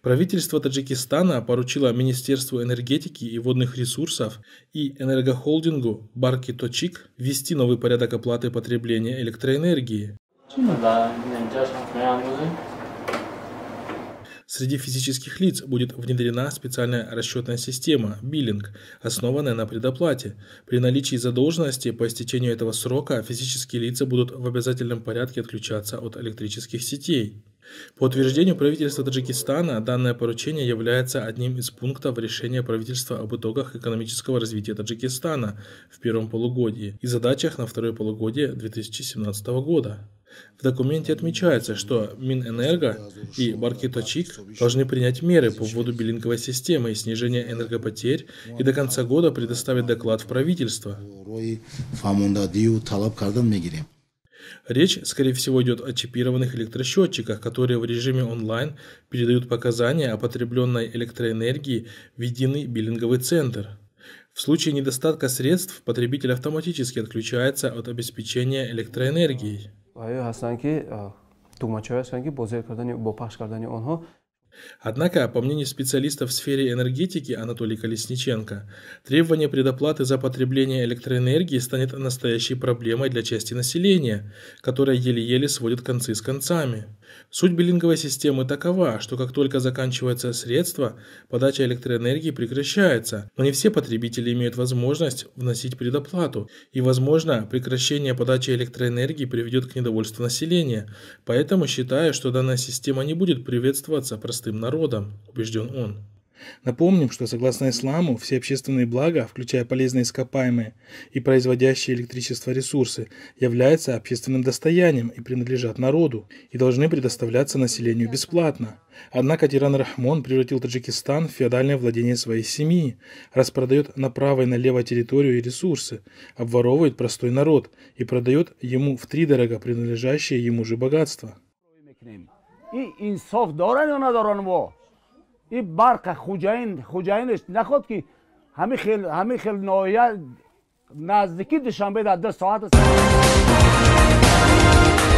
Правительство Таджикистана поручило Министерству энергетики и водных ресурсов и энергохолдингу Барки Точик ввести новый порядок оплаты потребления электроэнергии. Ну Среди физических лиц будет внедрена специальная расчетная система – биллинг, основанная на предоплате. При наличии задолженности по истечению этого срока физические лица будут в обязательном порядке отключаться от электрических сетей. По утверждению правительства Таджикистана, данное поручение является одним из пунктов решения правительства об итогах экономического развития Таджикистана в первом полугодии и задачах на второе полугодие 2017 года. В документе отмечается, что Минэнерго и Баркиточик должны принять меры по поводу биллинговой системы и снижения энергопотерь и до конца года предоставить доклад в правительство. Речь, скорее всего, идет о чипированных электросчетчиках, которые в режиме онлайн передают показания о потребленной электроэнергии в единый биллинговый центр. В случае недостатка средств потребитель автоматически отключается от обеспечения электроэнергией. ҳастанд ки тугмачаҳое ҳастанд ки бозер кардани бо пахш кардани онҳо Однако, по мнению специалистов в сфере энергетики Анатолия Колесниченко, требование предоплаты за потребление электроэнергии станет настоящей проблемой для части населения, которая еле-еле сводит концы с концами. Суть билинговой системы такова, что как только заканчивается средство, подача электроэнергии прекращается, но не все потребители имеют возможность вносить предоплату, и, возможно, прекращение подачи электроэнергии приведет к недовольству населения, поэтому считаю, что данная система не будет приветствоваться простым простым народом, убежден он. Напомним, что согласно исламу, все общественные блага, включая полезные ископаемые и производящие электричество ресурсы, являются общественным достоянием и принадлежат народу, и должны предоставляться населению бесплатно. Однако тиран Рахмон превратил Таджикистан в феодальное владение своей семьи, распродает направо и налево территорию и ресурсы, обворовывает простой народ и продает ему в три дорога принадлежащее ему же богатство. این انصاف دارن یا ندارن وا این برق خوجاین خوجاینش نخواد که همه خیل همه خیل نزدیکی دشنبه در دو ساعت است